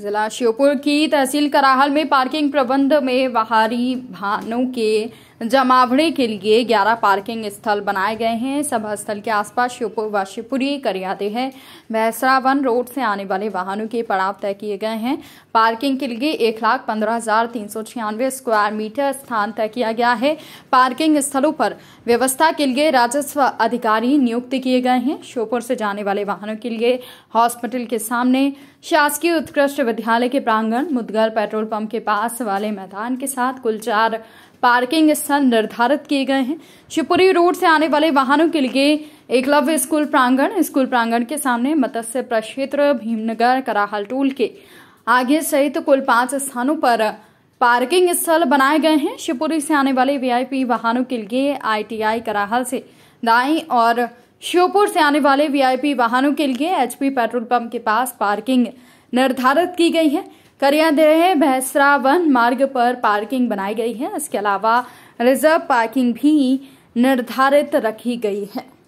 जिला श्योपुर की तहसील कराहल में पार्किंग प्रबंध में बाहरी वाहनों के जमावड़े के लिए 11 पार्किंग स्थल बनाए गए हैं सभा स्थल के आसपास श्योपुर व शिवपुरी करियादेह भैसरावन रोड से आने वाले वाहनों के पड़ाव तय किए गए हैं पार्किंग के लिए एक लाख पंद्रह हजार तीन सौ छियानवे स्क्वायर मीटर स्थान तय किया गया है पार्किंग स्थलों पर व्यवस्था के लिए राजस्व अधिकारी नियुक्त किए गए हैं श्योपुर से जाने वाले वाहनों के लिए हॉस्पिटल के सामने शासकीय उत्कृष्ट विद्यालय के प्रांगण मुदगर पेट्रोल पंप के पास वाले मैदान के साथ कुल चार पार्किंग स्थल स्थान निर्धारित किए गए हैं शिवपुरी रोड से आने वाले वाहनों के लिए एकलव्य स्कूल प्रांगण स्कूल प्रांगण के सामने मत्स्य प्रक्षेत्र भीमनगर कराहल टोल के आगे सहित तो कुल पांच स्थानों पर पार्किंग स्थल बनाए गए हैं शिवपुरी से आने वाले वीआईपी वाहनों के लिए आईटीआई कराहल से दाई और श्योपुर से आने वाले वीआईपी वाहनों के लिए एचपी पेट्रोल पंप के पास पार्किंग निर्धारित की गई है करियादेह भैंसरा वन मार्ग पर पार्किंग बनाई गई है इसके अलावा रिजर्व पार्किंग भी निर्धारित रखी गई है